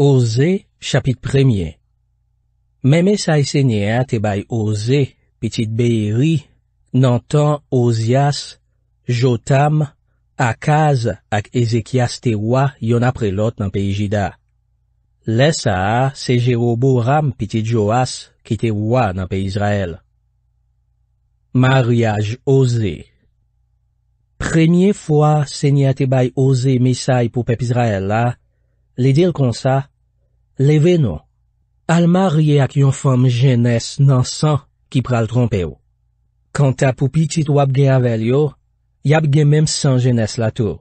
OZE, CHAPIT PREMYE Mè mesay e sènyen te bay OZE, pitit beyeri, nan tan OZIAS, JOTAM, AKAZ ak EZEKIYAS te wwa yon apre lot nan pey JIDA. Lè sa, se jerobo ram pitit JOAS ki te wwa nan pey ISRAEL. MARYAJ OZE Premye fwa sènyen te bay OZE mesay pou pep ISRAEL la, Li dil konsa, leve nou, al marye ak yon fom jenès nan san ki pral trompe ou. Kant ap ou pitit wap ge avel yo, yap ge mem san jenès la tou.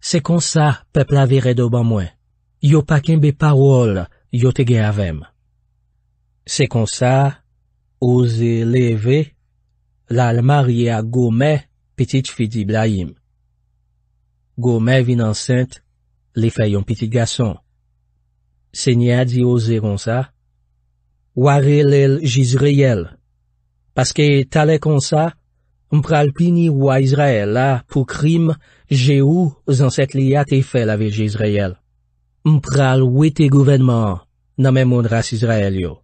Se konsa, pepl avere do ban mwen, yo pakenbe parol yo te ge avem. Se konsa, oze leve, la al marye ak gome, pitit fidib la yim. Gome vin ansint, li fè yon pitit gason. Se nye adi o zè kon sa, ware lèl jiz rèyèl. Paske talè kon sa, m pral pini wèl Israel la pou krim jè ou zansèk li yate fè la vèl jiz rèyèl. M pral wè te gouvenman nan mè moun dras Israel yo.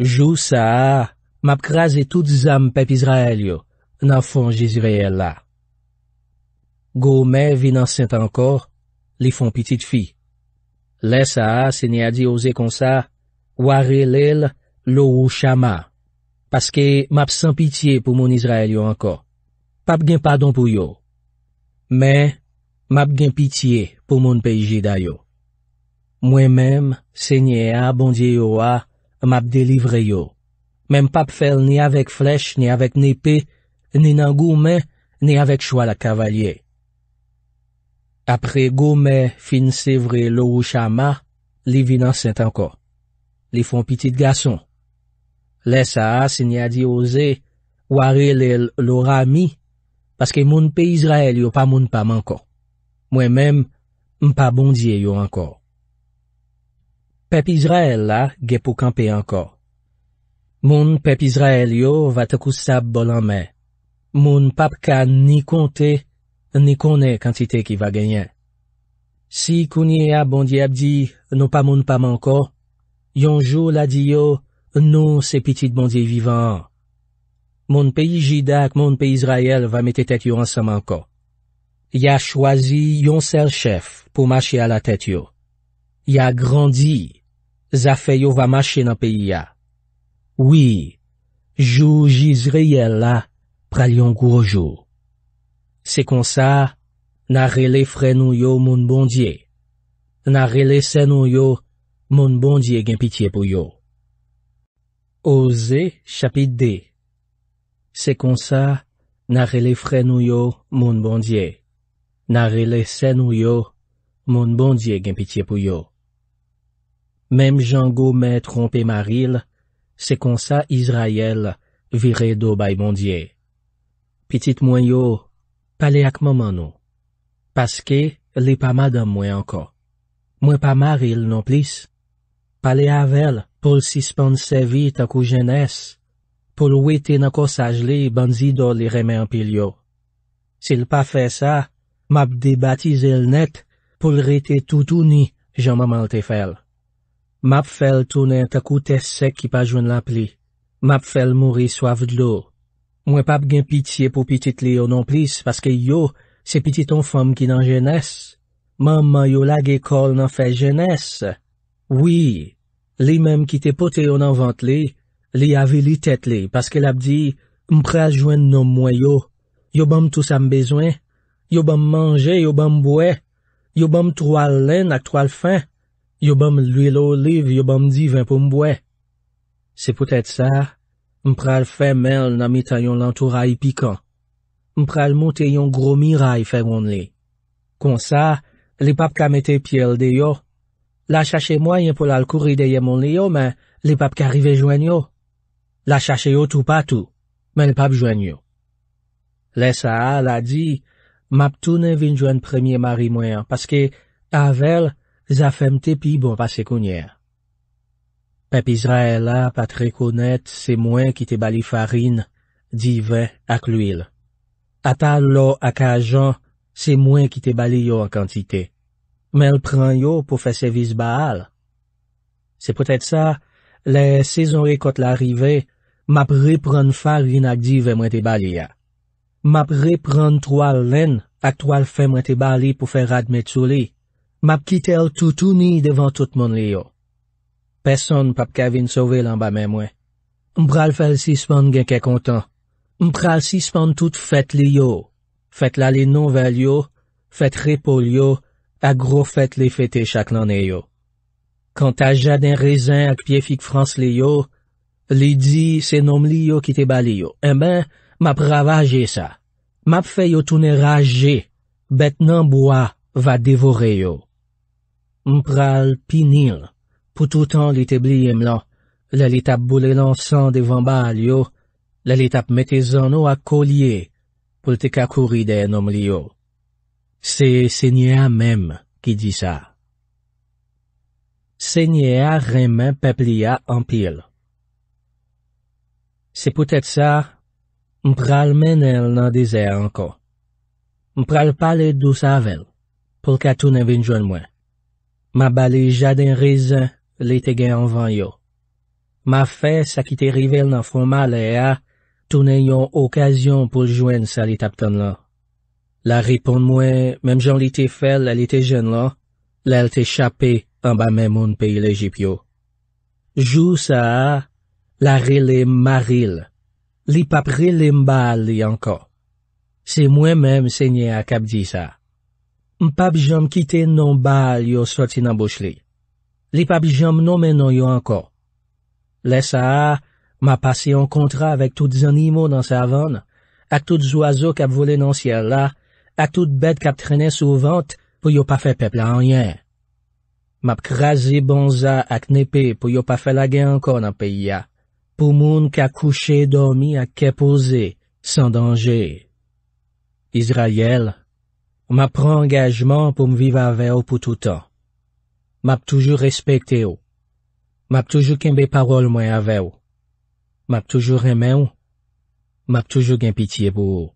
Jou sa a, m ap krasè tout zan m pep Israel yo nan fon jiz rèyèl la. Goumen vinansènt ankor, li fon pitit fi. Lè sa, se nye a di ose kon sa, ware lèl lò ou chama, paske map san pitiye pou moun Izrael yo anko. Pap gen padon pou yo. Men, map gen pitiye pou moun peyje dayo. Mwen menm, se nye a, bondye yo a, map delivre yo. Menm pap fel ni avèk flech, ni avèk nepe, ni nan goumen, ni avèk chwa la kavalyè. Apre gome finse vre lorou chama, li vinanset anko. Li fon pitit gason. Le sa asen ya di oze, wari le lorami, paske moun pe Izrael yo pa moun pa manko. Mwen men, mpa bondye yo anko. Pep Izrael la, gepo kampe anko. Moun pep Izrael yo, vatekous sa bolanme. Moun pap kan ni konte, Ni konè kantite ki va genyen. Si kounye a bondye abdi, nou pa moun pa manko, yon jou la di yo, nou se pitit bondye vivan. Moun peyi Jidak, moun peyi Israel va mette tetyo ansa manko. Ya chwazi yon sel chef pou mache ala tetyo. Ya grandi, za feyo va mache nan peyi ya. Oui, jou Jizreel la pral yon gwojou. Sekonsa, narrele frenou yo moun bondye. Narrele senou yo moun bondye genpitye pou yo. Ose, chapit de. Sekonsa, narrele frenou yo moun bondye. Narrele senou yo moun bondye genpitye pou yo. Mem jango me trompe maril, sekonsa Izrayel vire do bay bondye. Pitit mwen yo, Palè ak maman nou. Paske, li pa madam mwen anka. Mwen pa maril non plis. Palè avel pou l'sispansè vi takou jenès. Poul wè ten akosaj li, banzi do li remè anpilyo. Sil pa fè sa, map debatize l net pou l rete toutouni, jan maman te fèl. Map fèl tounen takou tesè ki pa joun la pli. Map fèl mouri soav dlou. Mwen pap gen pitiye pou pitit li yo non plis, paske yo se pitit ton fam ki nan jenese. Mamman yo lag ekol nan fe jenese. Oui, li mem ki te pote yo nan vante li, li ave li tet li, paske la pdi mprejwen nou mwayo. Yo bom tous am bezwen, yo bom manje, yo bom mbwe, yo bom troal len ak troal fin, yo bom luy lo liv, yo bom divin pou mbwe. Se pote tsa, Mpral fè mel nan mitan yon lantouray pikant. Mpral mouten yon gro miray fè moun li. Kon sa, li pap kamete pi el de yo. La chache mwen yon pou la l kouri de yon moun li yo, men, li pap karive jwen yo. La chache yo tou patou, men, li pap jwen yo. Le sa hal la di, map toune vin jwen premye mari mwen, paske avèl zafem te pi bon pase kounyea. Pepizra e la, pa tre konet, se mwen ki te bali farin, divè ak l'uil. A tal lo ak ajan, se mwen ki te bali yo an kantite. Men l pran yo pou fe sevis ba al. Se pwetet sa, le sezon re kote la rive, map repran farin ak divè mwen te bali ya. Map repran toal len, ak toal fe mwen te bali pou fe radmet soli. Map kitel toutouni devan tout moun li yo. Peson pap Kavin sove lan ba men mwen. Mpral fel sispan genke kontan. Mpral sispan tout fet li yo. Fet la li nouvel yo, fet repol yo, agro fet li fete chak lan e yo. Kant aja den rezan ak pyefik frans li yo, li di se nom li yo ki te bali yo. Eh Mpral pinil. Poutoutan li te bliye mlan, le li tap boule lan san devan ba al yo, le li tap mette zan nou ak kolye pou te kakouri den om li yo. Se se nye a mem ki di sa. Se nye a remen pepli a anpil. Se pou tete sa, m pral menel nan deze anko. M pral pale dousa avel pou katou ne vin joun mwen. Ma bale jaden rezan. li te gen anvan yo. Ma fe, sa ki te rivel nan fon ma le a, tou ne yon okasyon pou jwen sa li tapton la. La ripon mwen, mem jan li te fel, li te jen la, la el te chapè, an ba men moun peyi le jip yo. Jou sa a, la rile marile. Li pap rile mbal li ankan. Se mwen men msenye a kap di sa. M pap jan mkite nan mbal yo soti nan bouch li. Li pa bi jom nou men nou yo anko. Le sa a, ma pase yon kontra avèk tout zan imo nan sa avan, ak tout zwazo kap vole nan siel la, ak tout bet kap trene sou vant pou yo pa fe pepla anjen. Map krazi bonza ak nepe pou yo pa fe lage anko nan peya, pou moun ka kouche dormi ak kepoze, san danje. Izrayel, ma pran angajman pou m viva avè ou pou tout an. Map toujou respekte ou. Map toujou kenbe parol mwen ave ou. Map toujou remen ou. Map toujou gen pitiye bou ou.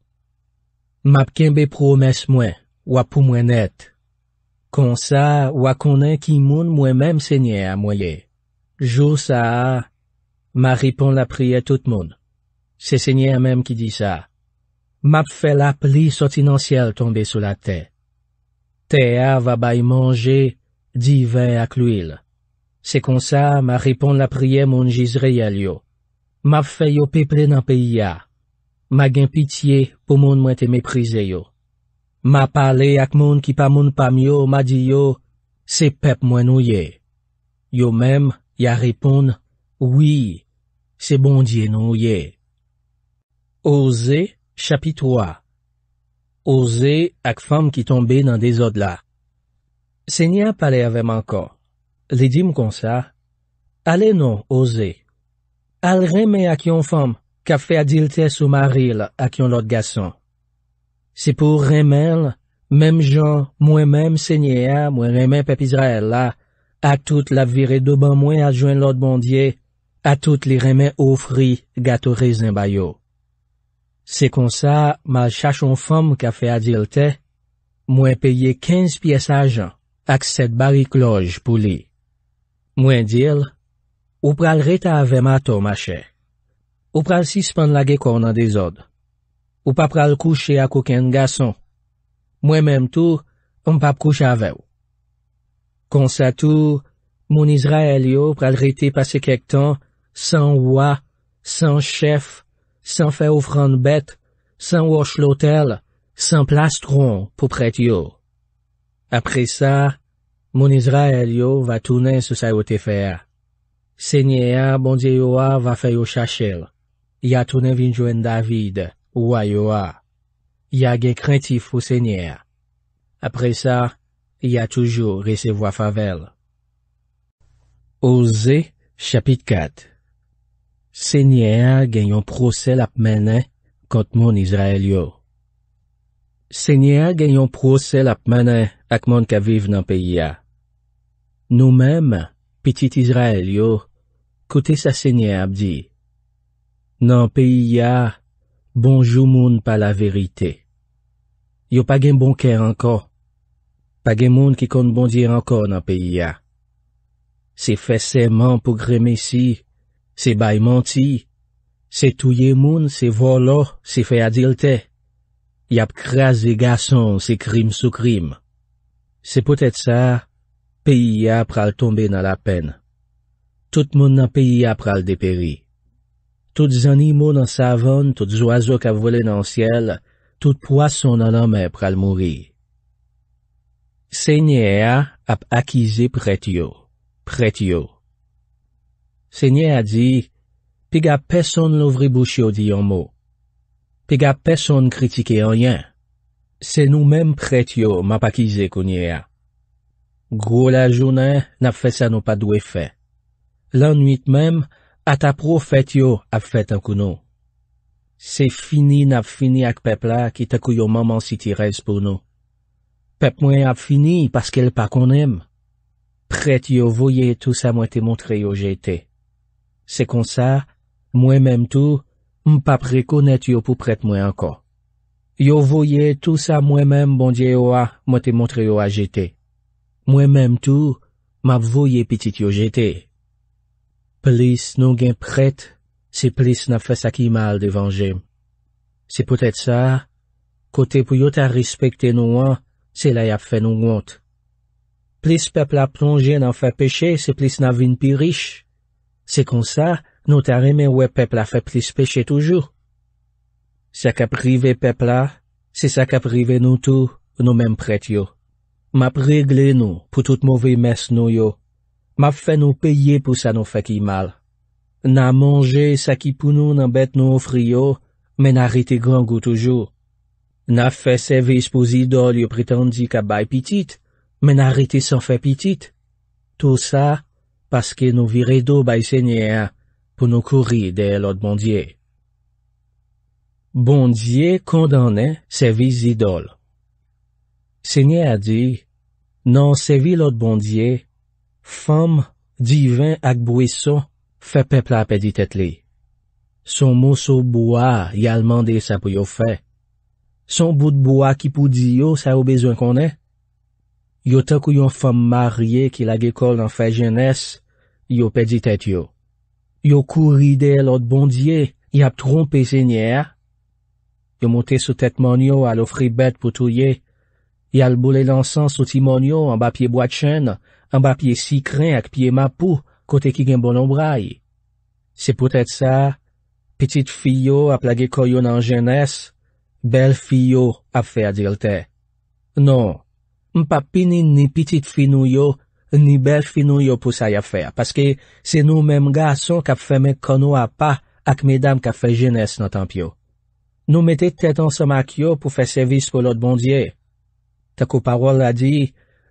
Map kenbe promes mwen, wap pou mwen net. Kon sa, wakonen ki moun mwen menm senye a mwenye. Jou sa a, ma ripon la priye tout moun. Se senye a menm ki di sa. Map fel ap li sotinansyel tonde sou la te. Te a vabay manje. Di ve ak lwil. Se konsa, ma ripon la priye moun jizre yal yo. Ma fe yo peple nan peyi ya. Ma gen pitiye pou moun mwen te meprize yo. Ma pale ak moun ki pa moun pa myo, ma di yo, se pep mwen nou ye. Yo mem, ya ripon, wii, se bon diye nou ye. Ose, chapitwa. Ose ak fam ki tombe nan de zod la. Senya pale aveman kon, li di m kon sa, ale non oze. Al reme ak yon fom, ka fe adilte sou maril ak yon lot gason. Se pou remel, mem jan, mwen mem senye a, mwen reme pepizra el la, bon bon a tout la vire do ban mwen al jwen lot bondye, a tout li reme ofri gatoriz en bayo. Se kon sa, mal chachon fom ka fe adilte, mwen peye 15 pies ajan. ak set bari kloj pou li. Mwen dil, ou pral reta avem ato mache. Ou pral sispan lage kon an de zod. Ou pap pral kouche ak oken gason. Mwen menm tou, m pap kouche avew. Kon sa tou, moun Izrael yo pral rete pase kek ton, san wwa, san chef, san fe oufran bet, san wosh lotel, san plastron pou pret yo. Apre sa, moun Izrael yo va tounen se sa yo te fea. Senye a bondye yo a va feyo chachele. Ya tounen vinjouen David ou a yo a. Ya gen krentif ou senye a. Apre sa, ya toujou resevo a favel. OZE CHAPIT 4 SENYE A GEN YON PROSEL AP MENEN KANT MON ISRAEL YO SENYE A GEN YON PROSEL AP MENEN ak moun ka vive nan peyi ya. Nou mèm, pitit Izrael yo, koute sa sènyen ap di, nan peyi ya, bonjou moun pa la verite. Yo pagèm bon kè ankon, pagèm moun ki kon bondye ankon nan peyi ya. Se fè seman pou kremesi, se bay manti, se touye moun se volo, se fè adilte, yap kras de gason se krim sou krim. Se pou tèt sa, peyi a pral tombe nan la pen. Tout moun nan peyi a pral deperi. Tout zanimo nan savon, tout zoazo ka vole nan siel, tout poason nan anmen pral mori. Se nye a ap akize pret yo, pret yo. Se nye a di, pi gap peson nou vri bouch yo di yon mou. Pi gap peson nou kritike yon yon. Se nou menm pretyo mapakize kounye a. Gro la jounen, nap fe sa nou pa dwe fe. Lan nwit menm, ata pro fet yo ap fet akounou. Se fini nap fini ak pepla ki takou yo maman si tirez pou nou. Pep mwen ap fini paske l pa konem. Pretyo voye tout sa mwen te montre yo jete. Se konsa, mwen menm tou, m pap rekonet yo pou pret mwen ankon. Yo voye tout sa mwen men bondye yo a, mwen te montre yo a jeté. Mwen men tout, mwen voye pitit yo jeté. Plis nou gen prèt, se plis nan fè sakimal devan jem. Se pwetèt sa, kote pou yo ta rispekte nou an, se la yap fè nou gwant. Plis pepl a plonje nan fè peche se plis nan vin pi rish. Se kon sa, nou ta reme we pepl a fè plis peche toujou. Sa ka prive pepla, se sa ka prive nou tou, nou menm pret yo. Map regle nou pou tout mouve mes nou yo. Map fe nou peye pou sa nou fe ki mal. Na manje sa ki pou nou nan bet nou ofri yo, men a rete gangou toujou. Na fe seve espouzi dolyo pretendi ka bay pitit, men a rete san fe pitit. Tou sa, paske nou vire do bay senye a, pou nou kouri de lout mondye. Bondye kondane sevi zidol. Senye adi, nan sevi lot bondye, fam divan ak bwiso fepepla peditet li. Son mou soboa yal mande sa pou yo fe. Son bout boa ki pou di yo sa yo bezon konen. Yo te kou yon fam marye ki lage kol nan fe jenese, yo peditet yo. Yo kou ride lot bondye yap tronpe senye a, yo moutè sou tèt moun yo al ofri bet pou tou ye, yal boule lansan sou ti moun yo an bapye boat chen, an bapye si kren ak pie mapou kote ki gen bon ombra yi. Se pou tèt sa, pitit fiyo ap lage koyo nan jenès, bel fiyo ap fè adilte. Non, m papi ni ni pitit fiyo nou yo, ni bel fiyo nou yo pou sa yi ap fè, paske se nou menm gason kap fè men kono ap pa ak medam kap fè jenès nan tanp yo. Nou mette tet an sa mak yo pou fe sevis pou lot bondye. Tak ou parol la di,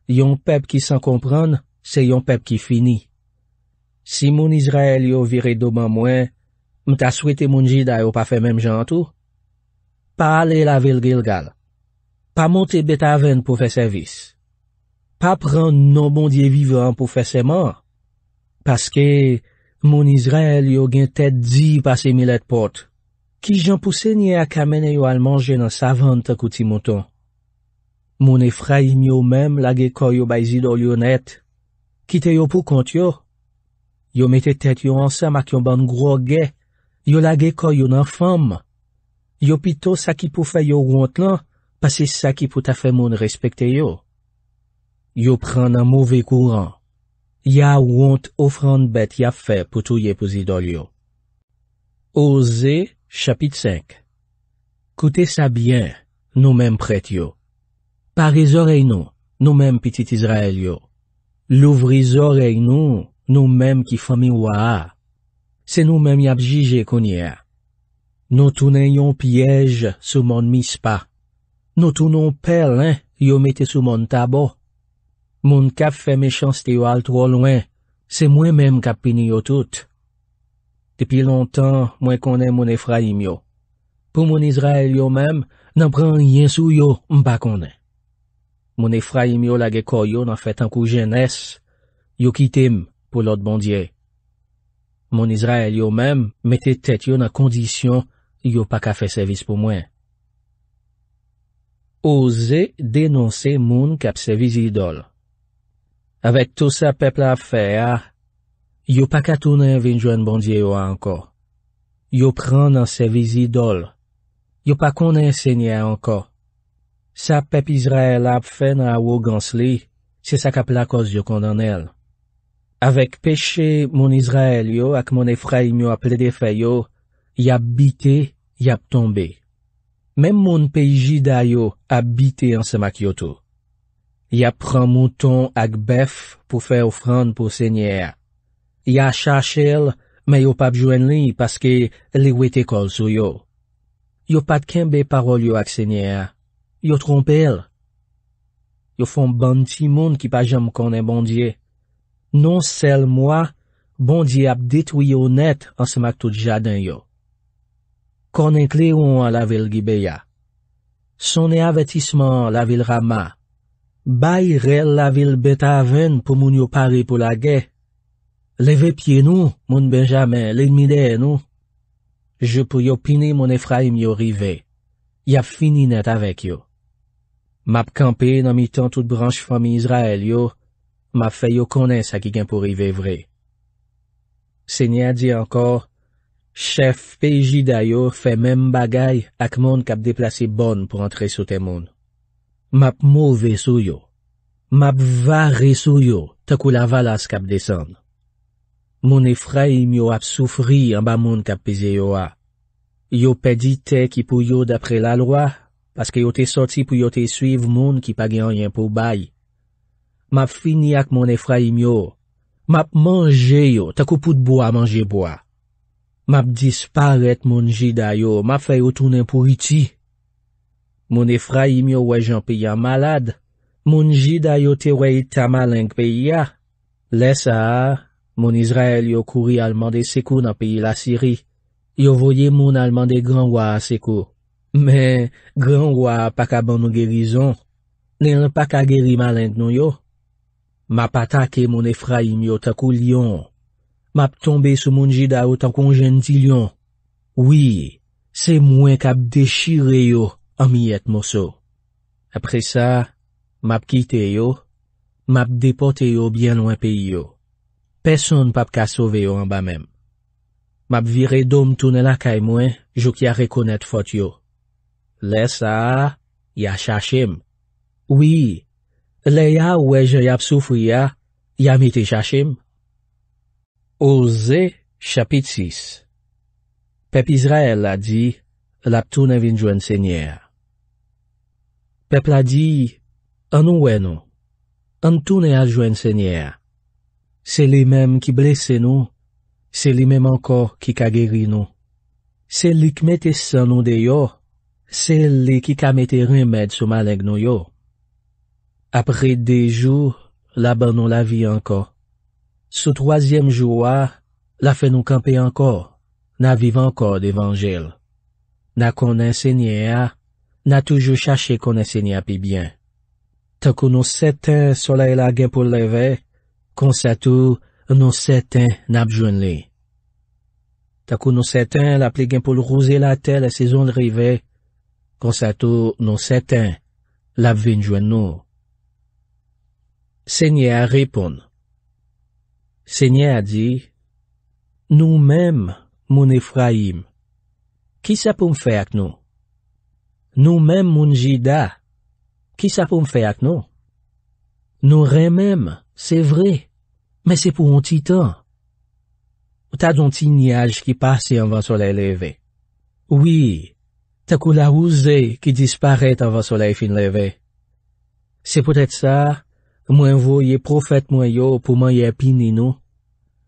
yon pep ki san kompran, se yon pep ki fini. Si moun Izrael yo vire do ban mwen, mta swete moun jida yo pa fe menm jantou. Pa ale la vil gil gal. Pa monte bet aven pou fe sevis. Pa pran nou bondye vivan pou fe seman. Paske moun Izrael yo gen tet di pa se milet poti. Ki jan pou sè nye ak amene yo al manje nan savanta kouti mouton. Moun efra im yo mèm lage koyo bay zidol yo net. Kite yo pou kont yo. Yo mette tèt yo ansèm ak yon ban groge. Yo lage koyo nan fam. Yo pito sa ki pou fè yo wont lan, pas se sa ki pou ta fè moun respekte yo. Yo pran nan mouvè kouran. Ya wont ofran bet ya fè pou touye pou zidol yo. Ose Chapit 5 Koute sa byen, nou menm pret yo. Pari zorey nou, nou menm pitit Izrael yo. Louvri zorey nou, nou menm ki fomi waha. Se nou menm yapjije konye. Nou tounen yon piyej sou mon mispa. Nou tounen yon pelen yo mette sou mon tabo. Moun kap fe me chanste yo al tro lwen. Se mwen menm kap pini yo toute. Depi lontan, mwen konen moun Efraim yo. Pou moun Izrael yo menm, nan pran yensou yo mba konen. Moun Efraim yo lage koyo nan fet an kou jenès, yo kitim pou lot bondye. Moun Izrael yo menm, mette tet yo nan kondisyon, yo pa kafe sevis pou mwen. Ose denonse moun kap sevis idol. Avet tout sa pepla feya, Yo pa katounen vinjwen bondye yo anko. Yo pran nan se vizi dol. Yo pa konen se nye anko. Sa pep Izrael ap fè nan awo gansli, se sa kapla kos yo kondan el. Awek peche moun Izrael yo ak moun Efraim yo ap lede fè yo, yab bite, yab tombe. Mem moun peji da yo ap bite an semak yo tou. Yap pran mouton ak bef pou fè ofran pou se nye a. Ya chache el, me yo pa bjwen li paske li wet ekol sou yo. Yo pat kenbe parol yo akse nye a. Yo trompe el. Yo fon ban ti moun ki pa jem konen bondye. Non sel mwa, bondye ap detwyo net ansmak tout jaden yo. Konen kle ou an la vil gibe ya. Sonen avetisman la vil rama. Bay rel la vil beta ven pou moun yo pare pou la gey. Leve pie nou, moun Benjamin, lèmideye nou. Je pou yo pine moun Efraim yo rive. Yap fini net avèk yo. Map kampe nan mitan tout branche fami Izrael yo, map fe yo konen sa ki gen pou rive vre. Senya di ankor, chef peji dayo fe men bagay ak moun kap deplase bon pou antre sou te moun. Map mou ve sou yo. Map va re sou yo, takou la valas kap desan. Moun Efraim yo ap soufri an ba moun kap pize yo a. Yo pedi te ki pou yo dapre la lwa, paske yo te soti pou yo te suiv moun ki pa genyen pou bay. Map fini ak moun Efraim yo. Map manje yo, tako pout bo a manje bo a. Map dispar et moun jida yo, map fe yo tounen pou iti. Moun Efraim yo wajan pe ya malad, moun jida yo te waj tan malen kpe ya. Lesa a, Moun Izrael yo kouri alman de sekou nan peyi la siri. Yo voye moun alman de gran waa sekou. Men, gran waa pa ka bon nou gerizon. Nen pa ka geri malen nou yo. Map atake moun Efraim yo takou Lyon. Map tombe sou moun jida yo takon jen di Lyon. Oui, se mwen kap deshire yo, amy et moso. Apre sa, map kite yo, map depote yo byen lwen peyi yo. Peson pap ka sove yo an ba mem. Map vire dom toune la kay mwen, Jouk ya rekonet fot yo. Le sa, ya chachem. Oui, le ya weje yap soufou ya, Ya mite chachem. Ose, chapit 6 Pep Izrael la di, Lap toune vin jwen senyer. Pep la di, an ouwe nou, An toune al jwen senyer. Se li menm ki blese nou, se li menm ankor ki ka geri nou. Se li k mette san nou de yo, se li ki ka mette remed sou malenk nou yo. Apre de jou, la ban nou la vi ankor. Sou troasyem jou wa, la fe nou kampe ankor, na viv ankor devanjel. Na konen se nye a, na toujou chache konen se nye api byen. Takou nou seten soleil agen pou levey, konsato nou seten nabjwen li. Takou nou seten la plegen pou l'rouze la tel a sezon l'rive, konsato non nou seten la venjwen nou. Senye a repon. Senye a di, nou mem moun Efraim, ki sa pou mfe ak nou? Nou mem moun Jida, ki sa pou mfe ak nou? Nou remem moun Sè vre, mè sè pou an ti tan. Ou ta don ti niyaj ki pase anvan solei leve. Ouwi, ta kou la ouze ki disparete anvan solei fin leve. Sè pwetè sa, mwen vwo ye profet mwen yo pou mwen ye apini nou.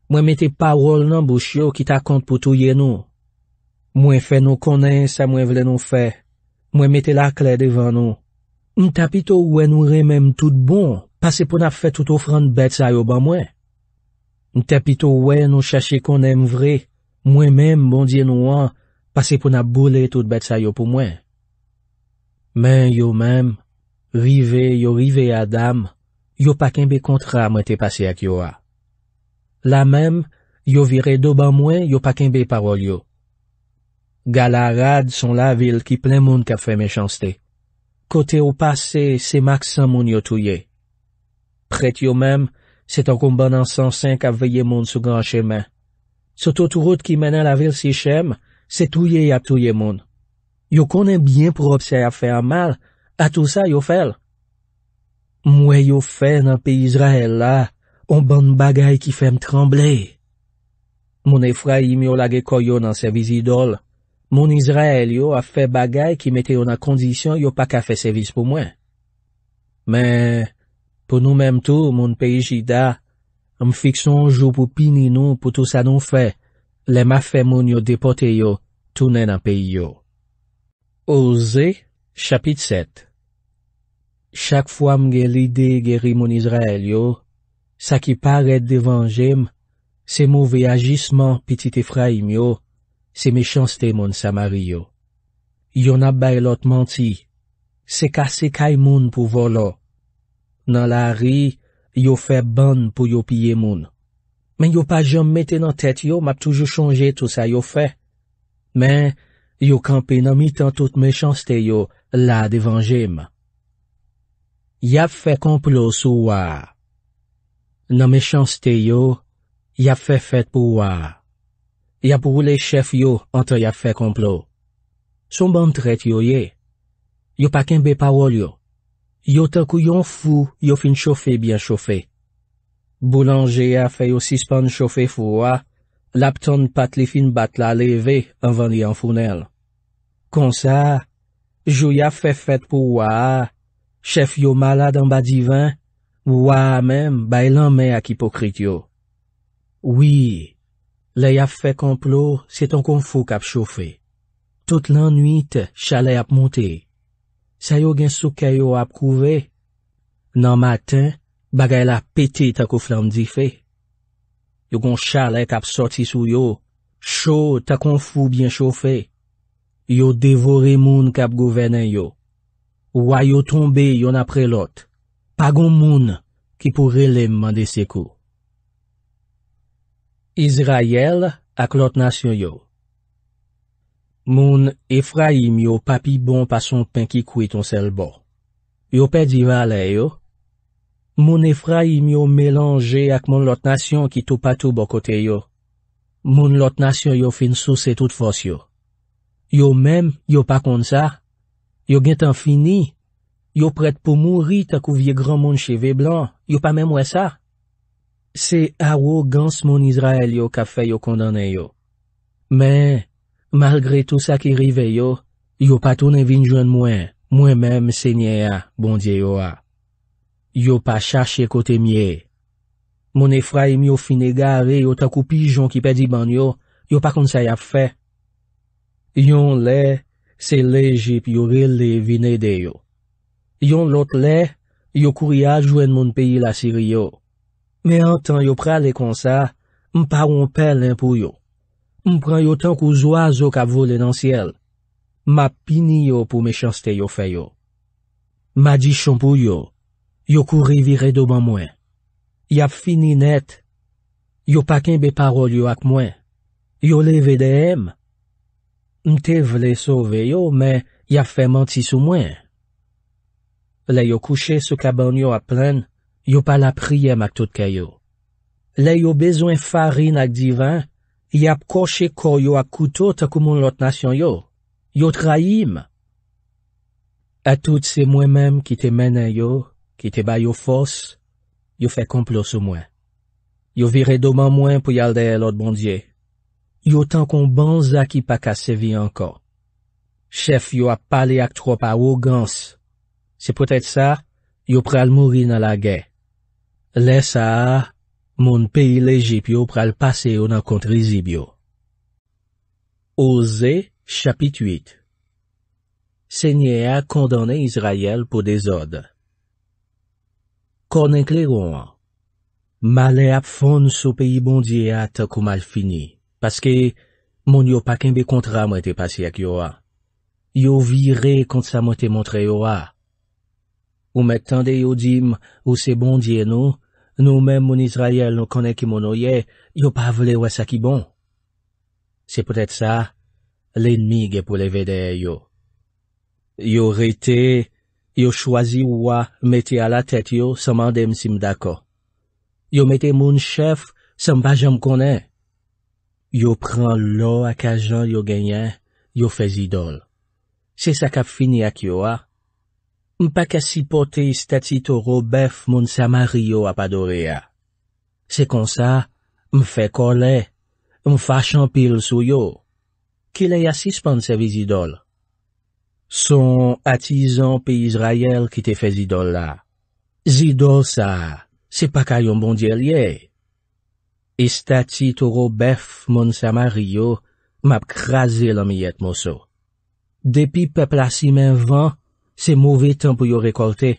Mwen mette parol nan bouch yo ki ta kont pou touye nou. Mwen fè nou konen sa mwen vle nou fè. Mwen mette la kle devan nou. N tapito wè nou re mèm tout bon, pase pou na fè tout ofran bet sa yo ban mwen. N tapito wè nou chache kon mèm vre, mwen mèm bon diè nou an, pase pou na boule tout bet sa yo pou mwen. Men yo mèm, rive yo rive adam, yo pa kenbe kontra mwen te pase ak yo a. La mèm, yo vire do ban mwen, yo pa kenbe parol yo. Galarad son la vil ki plen moun ka fè mechanste. Kote ou pase, se mak san moun yo touye. Pret yo menm, se tan kon ban nan san senk ap veye moun sou gran chemen. Se to tou roud ki menen la vil si chem, se touye ap touye moun. Yo konen bien pou obse ap fe a mal, atou sa yo fel. Mwen yo fel nan pi Izrael la, on ban bagay ki fem tremble. Moun efra yi myo lage koyo nan se vizidol. Moun Izrael yo a fe bagay ki mete yon akondisyon yo pa ka fe sevis pou mwen. Men, pou nou menm tou moun peyi jida, m fik son jou pou pini nou pou tout sa nou fe, le ma fe moun yo depote yo, tounen an peyi yo. OZE, CHAPIT 7 Chak fwa m gen lide geri moun Izrael yo, sa ki paret devan jem, se mou vey agisman pitit Efraim yo, Se mechans te moun sa mari yo. Yo nabay lot manti. Se kase kaj moun pou volo. Nan la ri, yo fe ban pou yo pye moun. Men yo pa jom mette nan tet yo, map toujou chonje tout sa yo fe. Men, yo kampe nan mi tan tout mechans te yo la devan jem. Ya fe komplo sou waa. Nan mechans te yo, ya fe fet pou waa. Ya pou wle chef yo antre ya fe komplo. Son ban tret yo ye. Yo pa kenbe pa wol yo. Yo te kou yon fou yo fin chofi byan chofi. Boulanger ya fe yo sispan chofi fwa. Lap ton patli fin bat la leve an van li an funel. Kon sa, jo ya fe fet pou waa. Chef yo mala dan ba divan. Waa men bay lan men ak ipokrit yo. Wii. Le yap fe komplo, se ton konfu kap chofe. Tout l'anuit, chale ap monte. Sa yo gen souke yo ap kouve. Nan matin, bagay la pete tako flamdi fe. Yo kon chale kap soti sou yo. Cho, ta konfu bien chofe. Yo devore moun kap gouvenen yo. Ouwa yo tombe yon apre lot. Pa gon moun ki pou relem mande seko. Izrayel ak lot nasyon yo. Moun Efraim yo papi bon pason pen ki kouy ton sel bon. Yo pedi vale yo. Moun Efraim yo melanje ak moun lot nasyon ki tou patou bo kote yo. Moun lot nasyon yo fin sou se tout fos yo. Yo men, yo pa kon sa. Yo gen tan fini. Yo pred pou moun ri takou vie gran moun cheve blan. Yo pa men mwen sa. Se awo gans moun Izrael yo ka fe yo kondane yo. Men, malgre tout sa ki rive yo, yo patounen vin jwen mwen, mwen menm se nye a, bondye yo a. Yo pa chache kote mye. Moun Efraim yo fine gare yo takou pijon ki pedi ban yo, yo pa kon sa yap fe. Yon le, se le jip yo rile vine de yo. Yon lot le, yo kuri a jwen moun peyi la siri yo. Mè an tan yo pralè kon sa, mpawon pel lèm pou yo. Mpren yo tan kou zo azo kavou lè nan siel. Map pini yo pou me chanste yo fè yo. Madji chan pou yo. Yo kou rivire do ban mwen. Ya fini net. Yo pakèn be parol yo ak mwen. Yo leve de m. M te vle sove yo, mè ya fè manti sou mwen. Lè yo kouche se kaban yo ap plèn. Yo pa la priyem ak tout ke yo. Le yo bezwen farin ak divan, y ap koshe kor yo ak koutot akoumoun lot nasyon yo. Yo trahim. A tout se mwen menm ki te menen yo, ki te bayo fos, yo fe komplos ou mwen. Yo vire doman mwen pou yaldeye lot bondye. Yo tan kon banza ki pa kasevi ankon. Chef yo ap pale ak tropa wogans. Se potet sa, yo pral mouri nan la gey. Lesa, moun peyi lejip yo pral pase yo nan kontri zib yo. Ose, chapit 8 Senye a kondone Izrayel pou dezod. Kon enkleron. Male ap fon sou peyi bondye a takou mal fini. Paske, moun yo pakenbe kontra mwete pase ak yo a. Yo vire kont sa mwete montre yo a. Ou metande yo dim ou se bondye nou, Nou men moun Israel nou konen ki moun oye, yo pa vle wè sa ki bon. Se pwede sa, l'enmi ge pou le vede yo. Yo rete, yo chwazi wwa meti a la tet yo, seman dem si mdako. Yo meti moun chef, seman pa jom konen. Yo pran lò ak ajan yo genyen, yo fezi dol. Se sa kap fini ak yo wwa. Mpaka sipote istatit ouro bef moun samariyo apadori ya. Se konsa, mfe kole, mfa chanpil sou yo. Kile ya sispan se vi zidol? Son atizan pi Izrayel ki te fe zidol la. Zidol sa, se paka yon bondye liye. Istatit ouro bef moun samariyo map krasi lom yet moso. Depi peplasi menvan, Se mouve tan pou yo rekolte.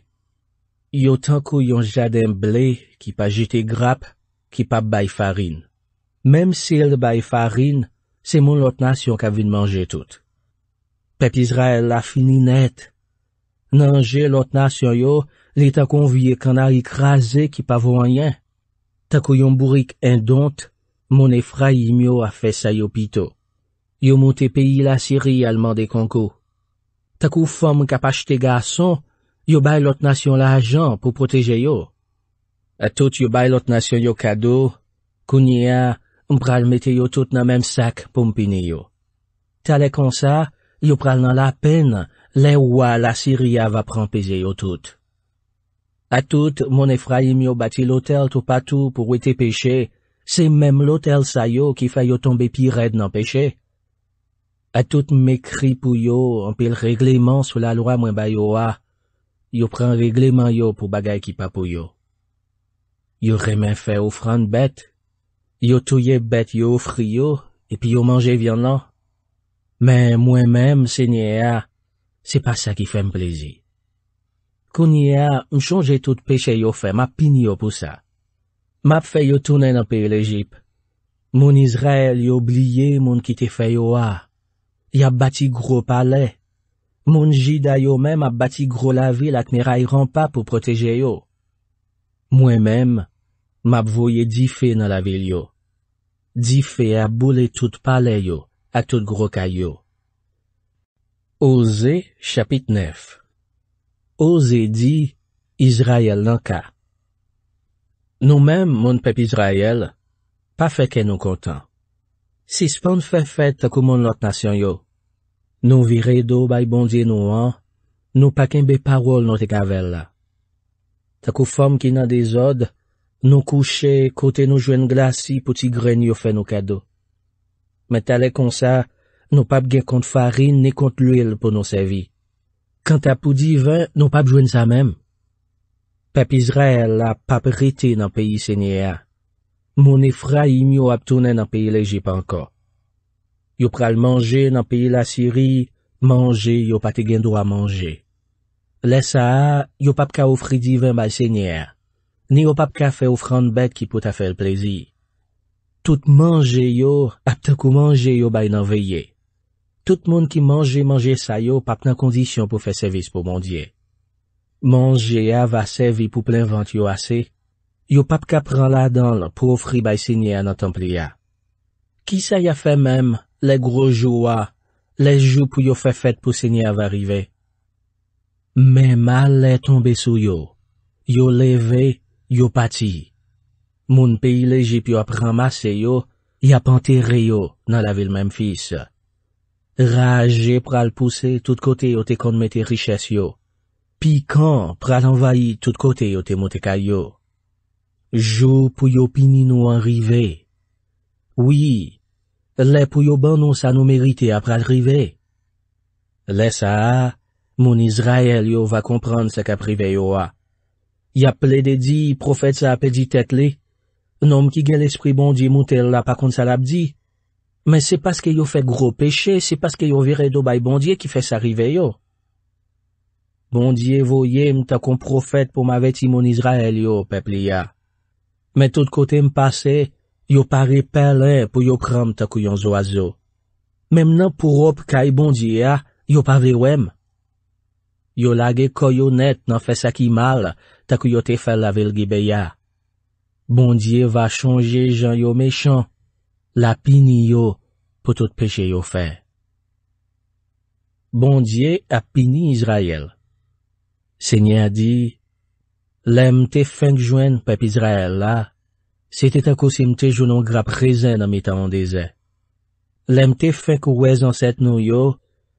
Yo tankou yon jadem ble ki pa jite grap ki pa bay farin. Mem se yon bay farin, se moun lot nas yon kavine manje tout. Pet Israel la fini net. Nanje lot nas yon yo, li tankou yon vye kana ikraze ki pa vwenyen. Tankou yon bourik endont, moun efra yi myo a fe sa yo pito. Yo mou te peyi la siri alman de kankou. Takou fòm kapache te gason, yo bay lot nasyon la ajan pou proteje yo. A tout yo bay lot nasyon yo kado, kounye a, mpral mete yo tout nan men sak pou mpini yo. Tale konsa, yo pral nan la pen, le wwa la siria va pranpeze yo tout. A tout, moun efraim yo bati lotel tou patou pou wite peche, se menm lotel sa yo ki fay yo tombe pi red nan peche. A tout mèkri pou yo anpèl regleman sou la lwa mwen bay yo a, ah. yo pren regleman yo pou bagay ki pa pou yo. Yo remè fè ou fran bet, yo touye bet yo ou fri yo, epi yo manje vyan nan. Mè mwen mèm, sè nye a, se pa sa ki fèm plezi. Kon nye a, m chonje tout peche yo fè, m ap pini yo pou sa. M ap fè yo tounen anpèl Ejip, moun Izrael yo blye moun ki te fè yo a. Ah. Ya bati gro pale, moun jida yo mèm ap bati gro la vil ak mera iran pa pou proteje yo. Mwen mèm, m ap voye di fe nan la vil yo. Di fe ap boule tout pale yo, atout gro kay yo. Ose, chapit 9 Ose di, Izraël lanka Nou mèm moun pep Izraël pa feke nou kontan. Sispan fè fèt takou moun lot nasyon yo. Nou vire do bay bondye nou an, nou pa kenbe parol nou te kavel la. Takou fòm ki nan de zòd, nou kouche kote nou jwen glasi pou ti gren yo fè nou kèdo. Met talè kon sa, nou pap gen kont farin ne kont l'il pou nou sevi. Kant apou divè, nou pap jwen sa mèm. Pep Israel la pap rite nan peyi sènyè a. Moun efra im yo aptounen nan peye lejip anka. Yo pral manje nan peye la siri, manje yo pati gen do a manje. Le sa a, yo pap ka ofridi ven ba lsenyer. Ni yo pap ka fe ofran bet ki pou ta fel plezi. Tout manje yo, apte kou manje yo bay nan veye. Tout moun ki manje manje sa yo pap nan kondisyon pou fe servis pou mondye. Manje a va servi pou plen vant yo ase. Yo pap ka pran la dan pou ofri bay sinye an an templiya. Ki sa ya fe menm le grojouwa, le jou pou yo fe fet pou sinye avarive. Men mal le tombe sou yo. Yo leve, yo pati. Moun peyi le jip yo ap ramase yo, yo ap anter yo nan la vil menm fis. Rajje pral puse tout kote yo te konmete riches yo. Pi kan pral anvayi tout kote yo te moteka yo. Jou pou yo pini nou anrive. Oui, le pou yo banon sa nou merite apra lrive. Le sa, moun Izrael yo va kompran se ka prive yo a. Ya ple de di profet sa apedi tet li. Nom ki gen l'espri bondye moun tel la pa kon sa labdi. Men se paske yo fe gro peche, se paske yo vire do bay bondye ki fe sa rive yo. Bondye vo ye mta kon profet pou ma veti moun Izrael yo pepli ya. men tout kote m pase, yo pare pe le pou yo kram takou yon zoazo. Mem nan pou rop ka e bondye a, yo pare wem. Yo lage koyo net nan fese akimal, takou yo te fel lavel gibe ya. Bondye va chonje jan yo mechon, la pini yo pou tout peche yo fe. Bondye apini Izrael. Senye a di, Lèm te fènk jwen pep Izrael la, se te tankou si mte jounon grap rezen nan mita an dezen. Lèm te fènk ou wè zanset nou yo,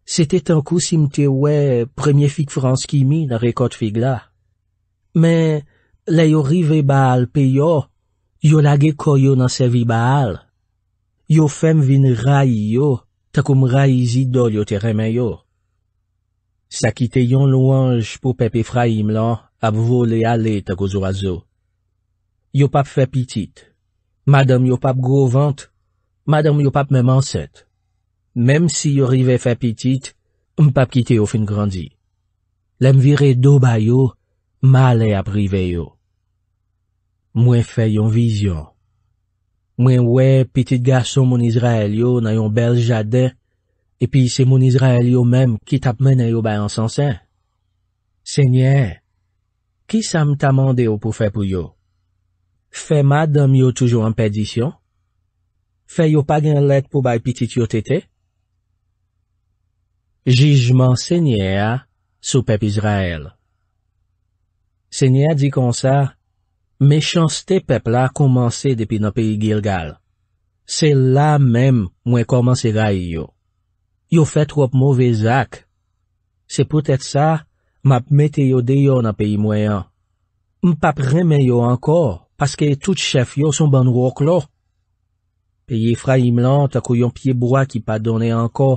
se te tankou si mte wè premye fik Franskimi nan rekot fik la. Men, lè yo rive baal pe yo, yo lage koyo nan se vi baal. Yo fèm vin ray yo, takou m ray izi dolyo te remen yo. Sa kite yon louanj pou pep Efraim lan, ap vo le ale tak o zo a zo. Yo pap fe pitit. Madame yo pap go vant. Madame yo pap mem anset. Mem si yo rive fe pitit, m pap kite yo fin krandi. Lem vire do ba yo, ma le ap rive yo. Mwen fe yon vizyon. Mwen we pitit gason moun Izrael yo nan yon bel jade, epi se moun Izrael yo mem kit ap mena yo bay ansen se. Senyeye, Ki sa m tamande yo pou fè pou yo? Fè ma dam yo toujou an perdisyon? Fè yo pa gen let pou bay pitit yo tete? Jijman sènyè a sou pep Izrael. Sènyè di kon sa, mechans te pep la koumanse depi nan peyi Gilgal. Se la mem mwen koumanse ga yo. Yo fè trop mouvez ak. Se poutet sa, map mete yo deyo nan peyi mwayan. Mpap reme yo anko, paske tout chef yo son ban wok lo. Peyi Efraim lan tako yon pieboa ki pa done anko,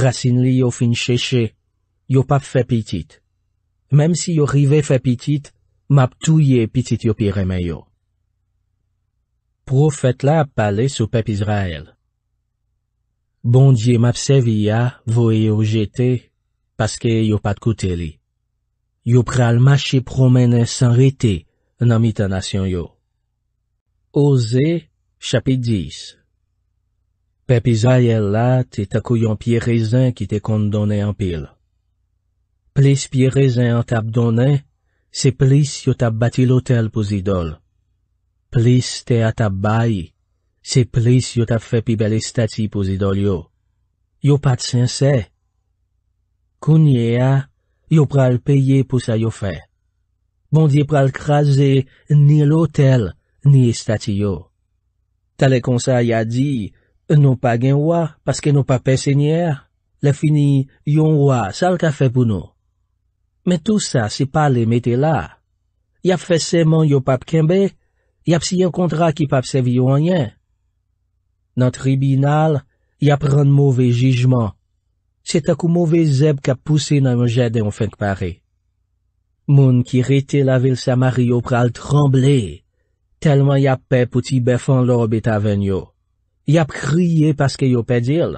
rasin li yo fin cheshe, yo pap fe pitit. Mem si yo rive fe pitit, map touye pitit yo pi reme yo. Profet la pale sou pep Izrael. Bondye map sevi ya voye yo jete, paske yo pat kute li. Yo pral mache promene san rete nan mitanasyon yo. OZE, CHAPIT 10 Pepizay el la te takoyon pi rezen ki te kondone an pil. Plis pi rezen an tap done, se plis yo tap bati lotel pou zidol. Plis te atabay, se plis yo tap fe pi belestati pou zidol yo. Yo pat sensè. Kounye a... yo pral peye pou sa yo fè. Bondye pral krasè ni l'otel ni statiyo. Talè konsa ya di, nou pa genwa, paske nou pa pesenyer, le fini yonwa sal ka fè pou nou. Men tou sa se palè metè la. Yap fè seman yo pap kenbe, yap si yon kontra ki pap sevi yo anyen. Nan tribinal, yap rande mouve jijman. Se takou mouve zeb ka pousse nan yon jèdè yon fènk parè. Moun ki rete la vil sa mari yo pral tremble. Telman yap pe pouti befan lor bit avèn yo. Yap kriye paske yo pe dil.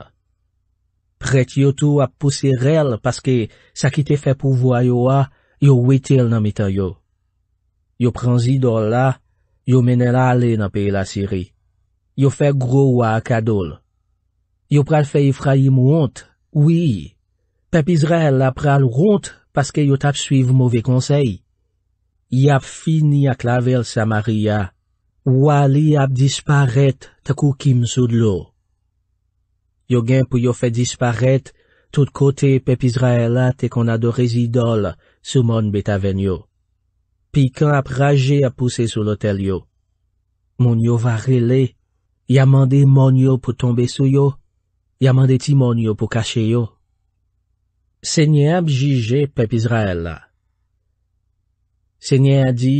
Pret yo tou ap pousse rel paske sa ki te fè pou vwa yo a, yo wetel nan mitan yo. Yo pranzi do la, yo menè la ale nan pe la siri. Yo fè gro wa akadol. Yo pral fè ifra yi mwontè. Oui, pep Israel ap ral ronte paske yo tap suive mouve konsey. Ya ap fini ak lavel Samaria, wali ap disparet takou kim sou dlo. Yo gen pou yo fe disparet, tout kote pep Israel a tekon adore zidol sou mon betaven yo. Pi kan ap raje ap puse sou lotel yo. Mon yo va rele, ya mande mon yo pou tombe sou yo. Yaman de timon yo pou kache yo. Se nye ap jije pep Izrael la. Se nye a di,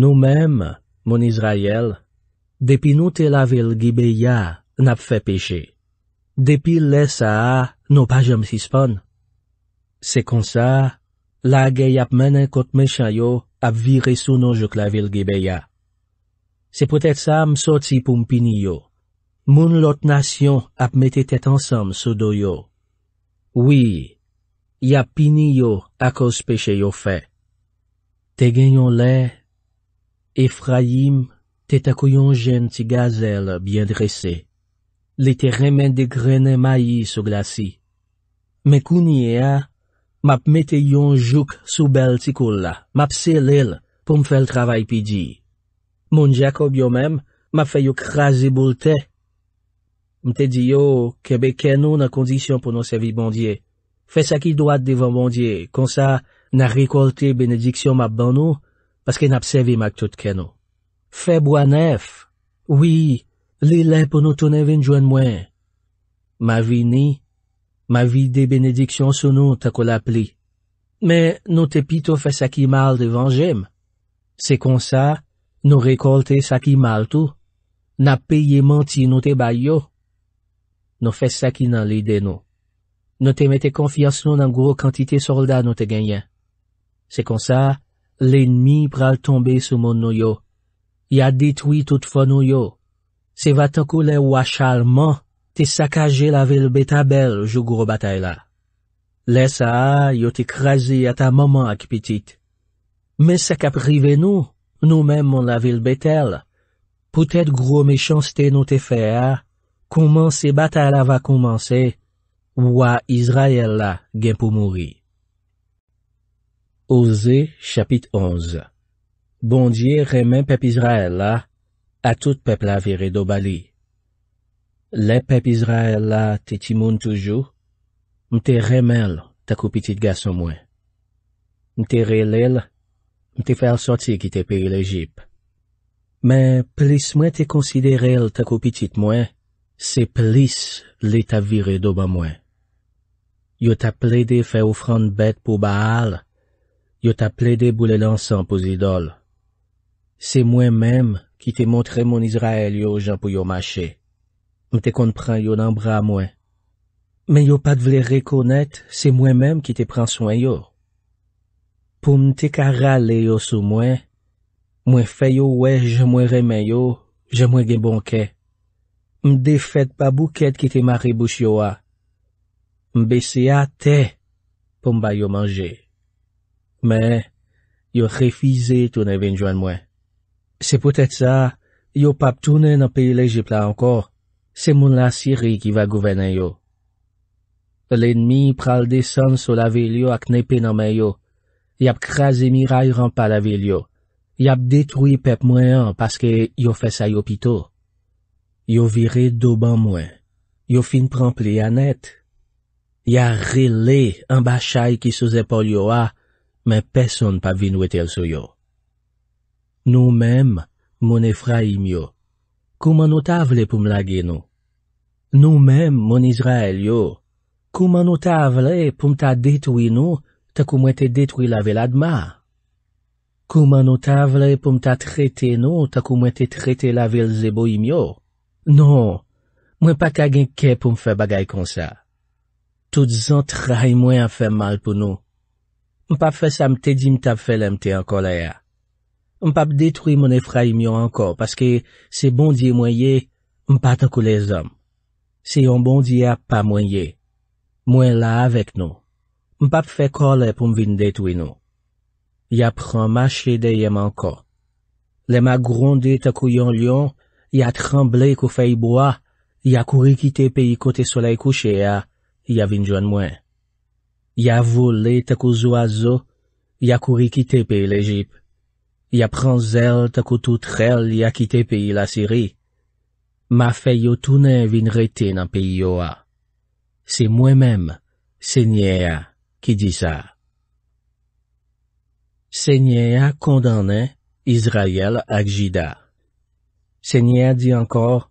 nou menm, moun Izrael, depi nou te la vil gibe ya, nap fe peche. Depi le sa a, nou pa jom sis pon. Se kon sa, la gey ap menen kot me chan yo ap viri sou nou jok la vil gibe ya. Se pwetet sa m soti pou m pini yo. Moun lot nasyon ap mette tet ansam sou do yo. Oui, ya pini yo akos peche yo fe. Te genyon le. Efraim, te takoyon jen ti gazel bien drese. Li te remen de grene mayi sou glasi. Me kunye a, map mette yon jok sou bel ti kou la. Map se lel pou mfe l travay pidi. Moun Jakob yo men, map fe yo krazi boul te. M te di yo, kebe ken nou na kondisyon pou nou sevi bondye. Fe saki doat devan bondye, konsa, nan rekolte benediksyon map ban nou, paske nap sevi mak tout ken nou. Febwa nef, wii, li len pou nou tounen vin jwen mwen. Ma vi ni, ma vi de benediksyon sou nou tako la pli. Me, nou te pito fe saki mal devan jem. Se konsa, nou rekolte saki mal tou, nap peye manti nou te bay yo. nou fè sè ki nan lide nou. Nou te mette konfians nou nan gwo kantite soldat nou te genyen. Se kon sa, l'enmi pral tombe sou moun nou yo. Ya detwi tout fon nou yo. Se vatankou le wachalman, te sakaje la vil betabel jou gwo batay la. Lè sa, yo te krezi ata maman ak pitit. Men se ka prive nou, nou men moun la vil betel. Poutèd gwo mechans te nou te fè a, Koumanse batal ava koumanse, wwa Izrael la gen pou mouri. OZE CHAPIT ONZE Bondye remen pep Izrael la, a tout pepla vire do Bali. Le pep Izrael la te timoun toujou, mte remen l takou pitit gaso mwen. Mte rel el, mte fel soti ki te peyi le jip. Men plis mwen te konside rel takou pitit mwen, Se plis li ta vire do ba mwen. Yo ta ple de fe ou fran bet pou ba al, yo ta ple de bou le lansan pou zidol. Se mwen menm ki te montre mon Izrael yo jan pou yo mache. Mte kon pran yo nan bra mwen. Men yo pat vle rekonet, se mwen menm ki te pran soen yo. Pou mte ka rale yo sou mwen, mwen fe yo we jemwen remen yo, jemwen gen bonke. Mde fèt pa bou kèt ki te mare bouch yo a. Mbe se a te pou mba yo manje. Men, yo refize toune vin jwen mwen. Se pwetet sa, yo pap toune nan peye legipla ankor, se moun la siri ki va gouvene yo. Lenmi pral desen sou la velyo ak nepe nan men yo. Yap krasi mi ray rampa la velyo. Yap detwye pep mwen an paske yo fè sa yo pito. Yo vire do ban mwen, yo fin pran pli anet. Ya rele, an bachay ki sou zepol yo a, men peson pa vin wetel sou yo. Nou men, moun Efraim yo, kouman nou ta vle pou m lage nou? Nou men, moun Izrael yo, kouman nou ta vle pou m ta detwi nou, ta kouman te detwi lavel adma? Kouman nou ta vle pou m ta trete nou, ta kouman te trete lavel zebo im yo? Non, mwen pa kagen ke pou mwen fè bagay kon sa. Tout zan trai mwen an fè mal pou nou. Mwen pa fè sa mte di mta fè lè mte an kolè ya. Mwen pa p detwi mwen efraim yon anko, paske se bondi mwen ye, mwen pa tankou les om. Se yon bondi ya, pa mwen ye. Mwen la avèk nou. Mwen pa fè kolè pou mwen detwi nou. Ya pran ma chede yon anko. Lè ma grondi takou yon lyon, Ya tremble kou fey bo a, ya kouri kite pe yi kote solei kouche a, ya vin joan mwen. Ya vole takou zoazo, ya kouri kite pe yi lejip. Ya pran zel takou toutrel, ya kite pe yi la siri. Ma fey yo toune vin rete nan pe yi yo a. Se mwen menm, se nye a, ki di sa. Se nye a kondane, Izrael ak jida. Senyer di ankor,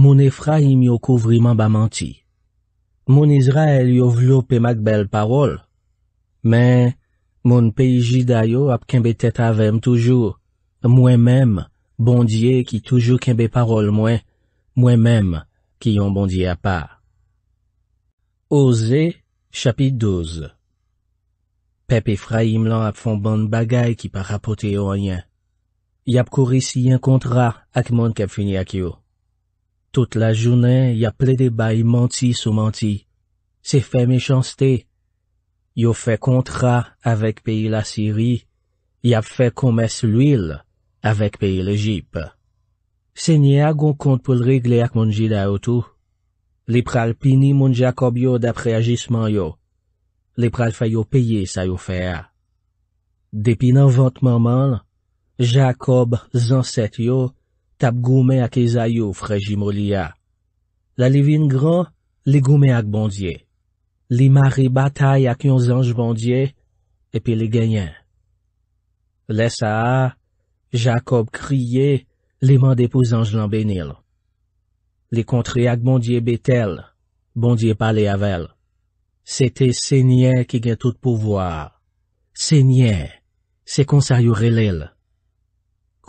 moun Efraim yo kouvriman ba manti. Moun Izrael yo vlo pe mag bel parol. Men, moun pe iji dayo ap kembe tet avem toujou, mwen menm bondye ki toujou kembe parol mwen, mwen menm ki yon bondye a pa. OZE CHAPIT 12 Pep Efraim lan ap fon ban bagay ki pa rapote yo anyen. yap kou resi yon kontra ak moun keb finye ak yo. Tout la jounen, yap ple de bay manti sou manti. Se fe mechanste. Yo fe kontra avek peyi la siri, yap fe koumes l'uil avek peyi le jip. Se nye a gon kont pou l'rigle ak moun jida yo tou, li pral pini moun jakob yo dapre agisman yo. Li pral fay yo peye sa yo fe a. Depi nan vantman manl, Jakob zanset yo, tap goume ak ezay yo freji molia. La livin gran, li goume ak bondye. Li mari batay ak yon zanj bondye, epi li genyen. Lesa a, Jakob kriye, li mande pou zanj lanbenil. Li kontri ak bondye betel, bondye pale avel. Sete senyen ki gen tout pouvoar. Senyen, se konsay yo relil.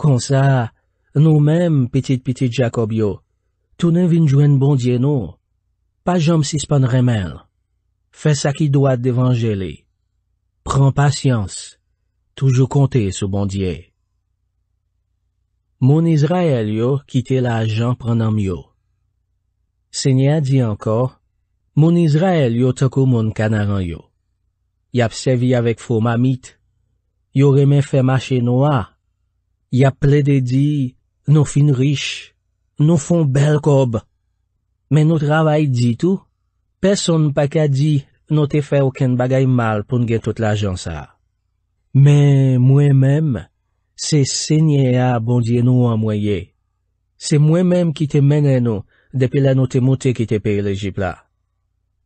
Kon sa, nou mem, petit-petit Jacob yo, tou ne vin jwen bondye nou, pa jom sispan remel. Fè sa ki doat devan jeli. Pren pasyans, toujou konte sou bondye. Moun Izrael yo kite la jan pranam yo. Senya di anko, moun Izrael yo toko moun kanaran yo. Yapsevi avek fo mamit, yo reme fèmache nou a, Ya ple de di, nou fin rish, nou fon bel kob. Men nou travay di tou, peson pa ka di nou te fe ouken bagay mal pou nge tout la jan sa. Men mwen men, se senye a bondye nou an mwenye. Se mwen men ki te menen nou depi la nou te mote ki te pe il ejipla.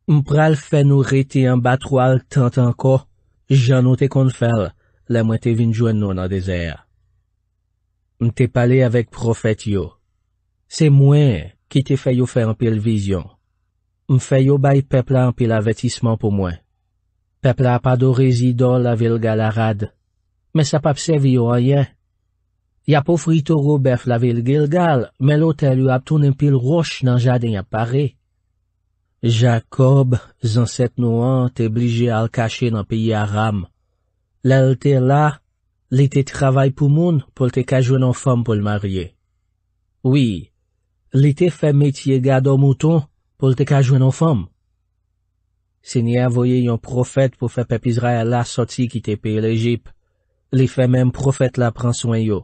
M pral fe nou rete an batwal tant an ko, jan nou te kon fel la mwen te vin jwen nou nan dezer. M te pale avek profet yo. Se mwen ki te fay yo fè anpil vizyon. M fay yo bay pepla anpil avetisman pou mwen. Pepla a pa do rezidol la vil gal arad. Me sa pa psevi yo a ye. Ya pou frito roubef la vil gil gal, me lo tel yo aptoun anpil rosh nan jaden apare. Jakob, zan set nou an, te blije al kache nan piye aram. Le lte la... Li te travay pou moun pou lte kajwen an fom pou l marye. Oui, li te fe metye gado mouton pou lte kajwen an fom. Senye avoye yon profet pou fe pepizraya la soti ki te peye le jip. Li fe men profet la pran soen yo.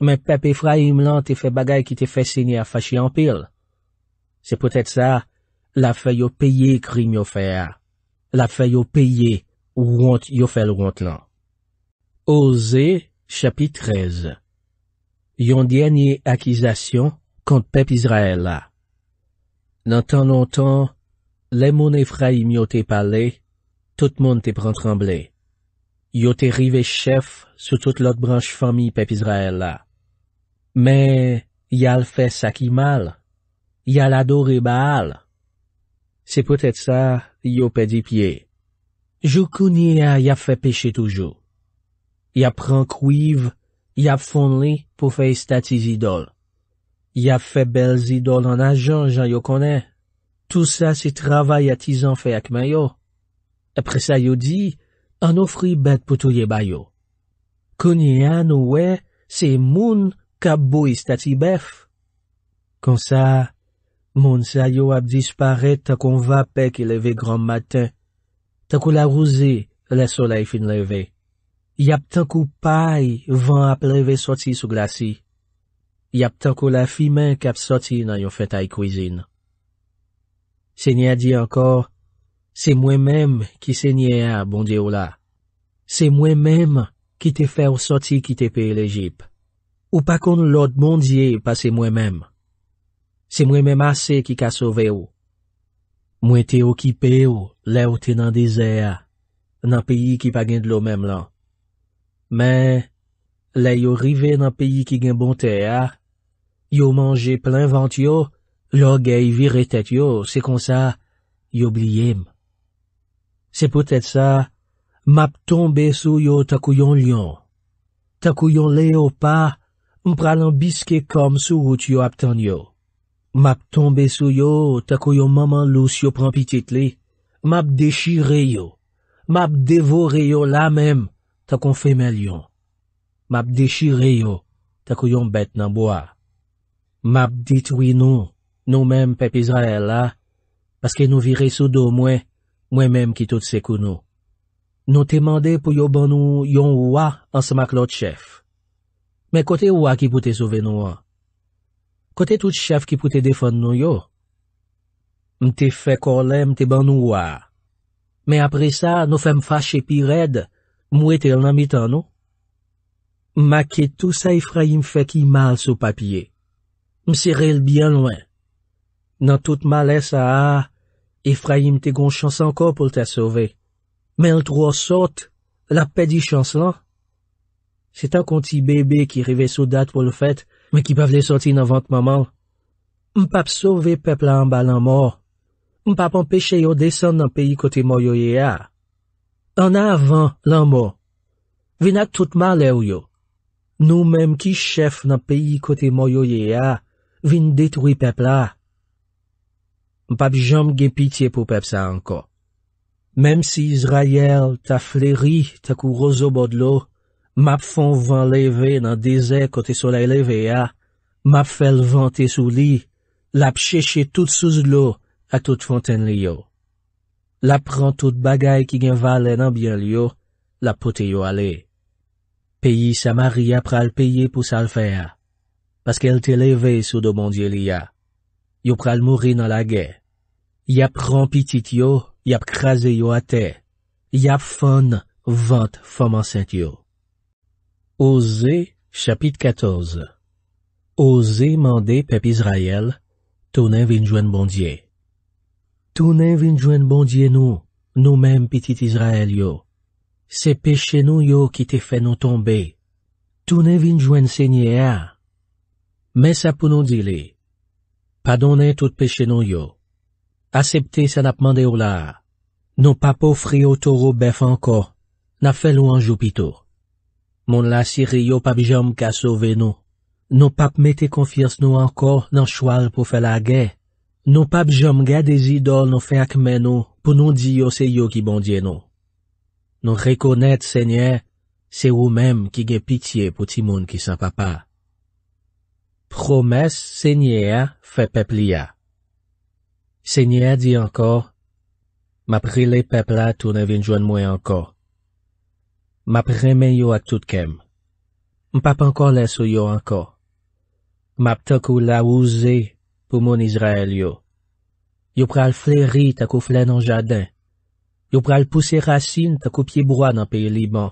Men pepe fra yim lan te fe bagay ki te fe senye afashi an pil. Se pwetet sa, la fe yo peye krim yo fe a. La fe yo peye wont yo fel wont lan. Osée, chapitre 13. Yon dernière accusation contre peuple Israël. Dans tant longtemps, les mon ont ont parlé, tout le monde te prend tremblé. Yo te rivé chef sous toute l'autre branche famille peuple Israël. Mais, le fait ça qui mal. Y'a adoré Baal. C'est peut-être ça, yo pédi pied. y a fait péché toujours. Ya pran kouiv, ya fon li pou fe istati zidol. Ya fe bel zidol an ajan jan yo konen. Tou sa se travay atizan fe akman yo. Epre sa yo di, an ofri bet pou tou ye bayo. Konye an ou we, se moun kabou istati bef. Kon sa, moun sa yo ap disparet takon va pek e leve gran maten. Takon la rouze le sole fin leve. Yap tan kou pay van ap leve soti sou glasi. Yap tan kou la fi men kap soti nan yon fetay kouzin. Se nye di ankor, se mwen menm ki se nye a bondye ou la. Se mwen menm ki te fe ou soti ki te pe lejip. Ou pa kon lout mondye pa se mwen menm. Se mwen menm ase ki ka sove ou. Mwen te o kipe ou le ou te nan dese a nan peyi ki pa gen dlo menm lan. Men, la yo rive nan peyi ki gen bonte a, yo manje plen vant yo, lo gey viret et yo, se kon sa, yo bliye m. Se potet sa, map tombe sou yo takouyon lion. Takouyon leyo pa, m pral an biske kom sou wout yo aptan yo. Map tombe sou yo, takouyon maman lous yo pran pitit li. Map dechi reyo, map devore yo la menm. takon fèmèl yon. Map di chire yon, takou yon bet nan bo a. Map dit wino, non bon nou mèm pep Izraèl a, paske nou vire sou do mwen, mwen mèm ki tout sekou nou. Nou te mande pou yo banou yon wwa ansmak lot chef. Me kote wwa ki poute souve nou a? Kote tout chef ki poute defon nou yo? Mte fè korle mte banou wwa. Me apre sa, nou fèm fache pi redd, Mwè te lan mitan nou? M akè tout sa Efraïm fè ki mal sou papye. M se rèl byan lwen. Nan tout malè sa a, Efraïm te gon chans anko pou te sove. Men l tro sote, la pe di chans lan. Se tan kon ti bebe ki rive sou dat pou l fèt, men ki pa vle sote nan vant maman. M pap sove pepla an balan mò. M pap an peche yo desen nan peyi kote mò yo ye a. An avan, lan mo, vin ak tout ma le ou yo, nou menm ki chef nan peyi kote mo yo ye a, vin detwi pepla. Mpap jom gen pitiye pou pep sa anko. Menm si Izrayel ta fleri ta kou rozo bod lo, map fon van leve nan deze kote solei leve a, map fel vante sou li, lap cheshe tout souz lo atout fonten li yo. La pran tout bagay ki gen valen anbyen liyo, la pote yo ale. Peyi sa mar ya pral peye pou sal fè a. Pask el te leve sou do bondye liya. Yo pral mouri nan la gè. Yap pran pitit yo, yap krasi yo ate. Yap fon vant foman sent yo. Ose, chapit 14 Ose mande pepiz rayel, tonen vinjwen bondye. Tounen vinjwen bondye nou, nou menm pitit Izrael yo. Se peche nou yo ki te fè nou tombe. Tounen vinjwen sènyè a. Mè sa pou nou dile. Padonè tout peche nou yo. Aseptè sa napman de ou la. Nou pa pou fri yo toro bef anko. Na fè lou anjou pito. Moun la siri yo pap jom ka sove nou. Nou pap mette konfirs nou anko nan chwal pou fè la agè. Nou pap jom gade zidol nou fe akmen nou pou nou di yo se yo ki bondye nou. Nou rekonet, senye, se ou mem ki ge pitiye pou ti moun ki san papa. Promes, senye, fe pepli ya. Senye di anko, mapri le pepla tou ne vin joun mwen anko. Mapri men yo ak tout kem. Mpap anko leso yo anko. Map tok ou la ouzei. pou moun Izrael yo. Yo pral fleri takou flen an jaden. Yo pral pousse racine takou pie broan an peye Liban.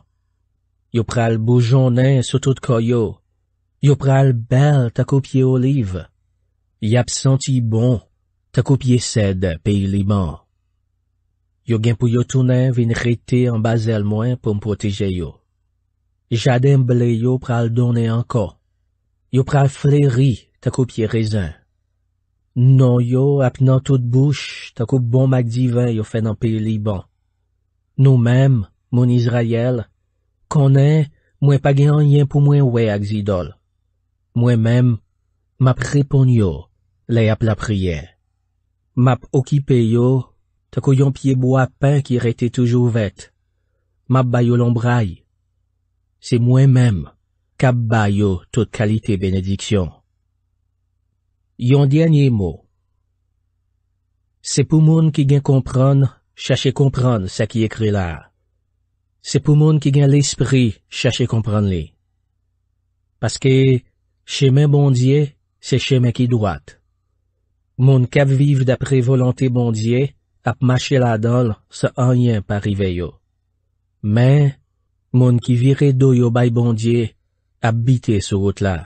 Yo pral boujonen sotout koyo. Yo pral bel takou pie oliv. Yap senti bon takou pie sed peye Liban. Yo gen pou yo tounen vin rete an bazel mwen pou m poteje yo. Jaden ble yo pral donen anko. Yo pral fleri takou pie rezen. Nou yo ap nan tout bouch tako bom ak divan yo fen an pi liban. Nou mem, moun Izrayel, konen mwen pa gen an yen pou mwen we ak zidol. Mwen mem, map repon yo, le ap la priye. Map okipe yo, tako yon piye bo ap pen ki rete toujou vet. Map bayo lombray. Se mwen mem, kap bayo tout kalite benediksyon. Yon dènyè mò. Se pou moun ki gen kompran, chache kompran sa ki ekre la. Se pou moun ki gen l'esprit, chache kompran li. Paske, chèmen bondye, se chèmen ki dwat. Moun kap viv dapre volante bondye, ap mache la dol sa anyen pa rive yo. Men, moun ki vire do yo bay bondye, ap bite sou wot la.